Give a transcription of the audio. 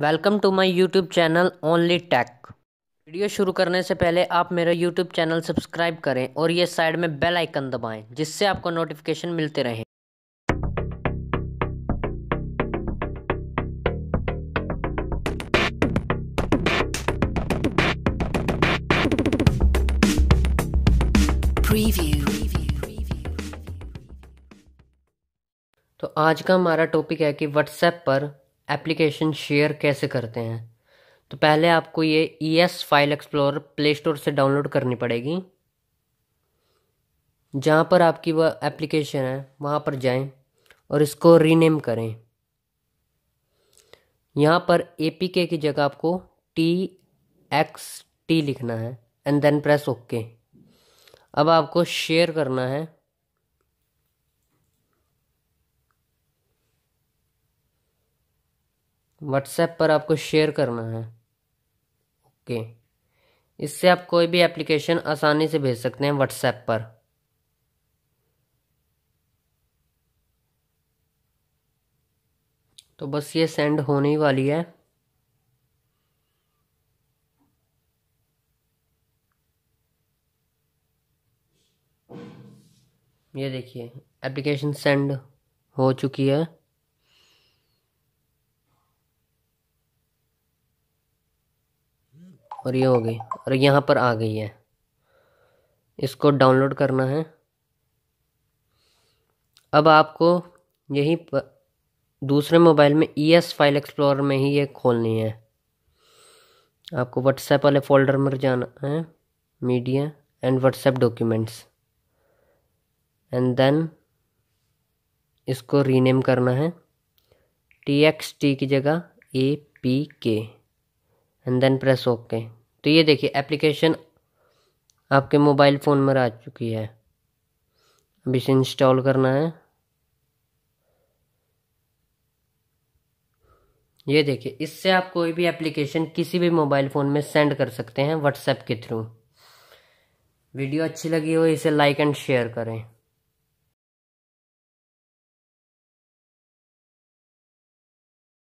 welcome to my YouTube channel only tech video शुरू करने से पहले आप मेरा यूट्यूब चैनल सब्सक्राइब करें और ये साइड में बेल आइकन दबाएं जिससे आपको नोटिफिकेशन मिलते रहें तो आज का हमारा टॉपिक है कि व्हाट्सएप पर एप्लीकेशन शेयर कैसे करते हैं तो पहले आपको ये E e S file explore Play Store से डाउनलोड करनी पड़ेगी जहाँ पर आपकी वह एप्लीकेशन है वहाँ पर जाएं और इसको रीनेम करें यहाँ पर ए पी के की जगह आपको टी एक्स टी लिखना है एंड देन प्रेस ओके अब आपको शेयर करना है व्हाट्सएप पर आपको शेयर करना है ओके इससे आप कोई भी एप्लीकेशन आसानी से भेज सकते हैं व्हाट्सएप पर तो बस ये सेंड होने ही वाली है ये देखिए एप्लीकेशन सेंड हो चुकी है और ये हो गई और यहाँ पर आ गई है इसको डाउनलोड करना है अब आपको यही दूसरे मोबाइल में ई एस फाइल एक्सप्लोर में ही ये खोलनी है आपको व्हाट्सएप वाले फोल्डर में जाना है media and WhatsApp documents and then इसको रीनेम करना है टी एक्स टी की जगह A P K and then press okay तो ये देखिए एप्लीकेशन आपके मोबाइल फ़ोन में आ चुकी है अब इसे इंस्टॉल करना है ये देखिए इससे आप कोई भी एप्लीकेशन किसी भी मोबाइल फ़ोन में सेंड कर सकते हैं व्हाट्सएप के थ्रू वीडियो अच्छी लगी हो इसे लाइक एंड शेयर करें